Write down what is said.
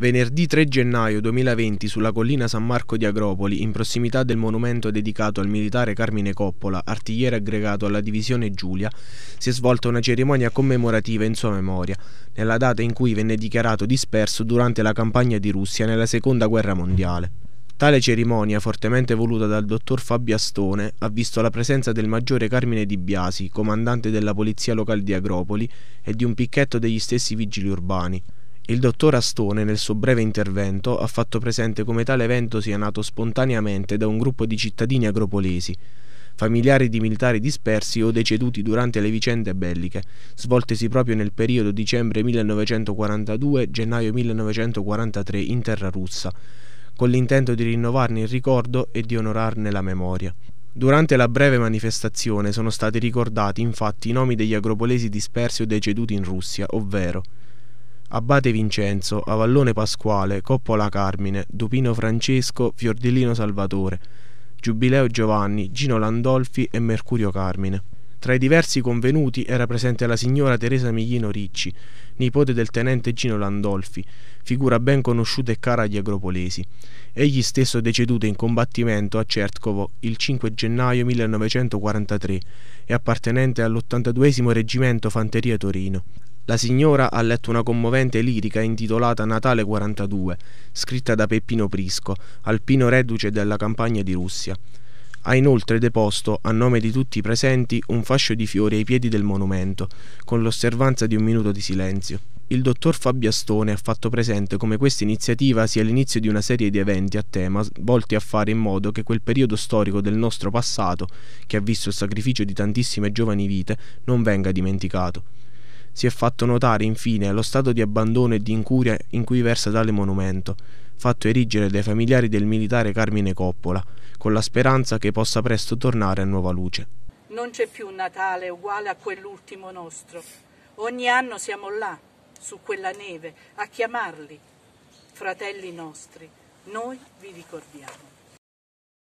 Venerdì 3 gennaio 2020 sulla collina San Marco di Agropoli, in prossimità del monumento dedicato al militare Carmine Coppola, artigliere aggregato alla divisione Giulia, si è svolta una cerimonia commemorativa in sua memoria, nella data in cui venne dichiarato disperso durante la campagna di Russia nella Seconda Guerra Mondiale. Tale cerimonia, fortemente voluta dal dottor Fabio Astone, ha visto la presenza del maggiore Carmine Di Biasi, comandante della Polizia Locale di Agropoli, e di un picchetto degli stessi vigili urbani. Il dottor Astone nel suo breve intervento ha fatto presente come tale evento sia nato spontaneamente da un gruppo di cittadini agropolesi, familiari di militari dispersi o deceduti durante le vicende belliche, svoltesi proprio nel periodo dicembre 1942-gennaio 1943 in terra russa, con l'intento di rinnovarne il ricordo e di onorarne la memoria. Durante la breve manifestazione sono stati ricordati infatti i nomi degli agropolesi dispersi o deceduti in Russia, ovvero Abate Vincenzo, Avallone Pasquale, Coppola Carmine, Dupino Francesco, Fiordellino Salvatore, Giubileo Giovanni, Gino Landolfi e Mercurio Carmine. Tra i diversi convenuti era presente la signora Teresa Miglino Ricci, nipote del tenente Gino Landolfi, figura ben conosciuta e cara agli agropolesi. Egli stesso deceduto in combattimento a Cercovo il 5 gennaio 1943 e appartenente all Reggimento Fanteria Torino la signora ha letto una commovente lirica intitolata Natale 42, scritta da Peppino Prisco, alpino reduce della campagna di Russia. Ha inoltre deposto, a nome di tutti i presenti, un fascio di fiori ai piedi del monumento, con l'osservanza di un minuto di silenzio. Il dottor Fabio Astone ha fatto presente come questa iniziativa sia l'inizio di una serie di eventi a tema volti a fare in modo che quel periodo storico del nostro passato, che ha visto il sacrificio di tantissime giovani vite, non venga dimenticato. Si è fatto notare, infine, lo stato di abbandono e di incuria in cui versa tale monumento, fatto erigere dai familiari del militare Carmine Coppola, con la speranza che possa presto tornare a nuova luce. Non c'è più un Natale uguale a quell'ultimo nostro. Ogni anno siamo là, su quella neve, a chiamarli fratelli nostri. Noi vi ricordiamo.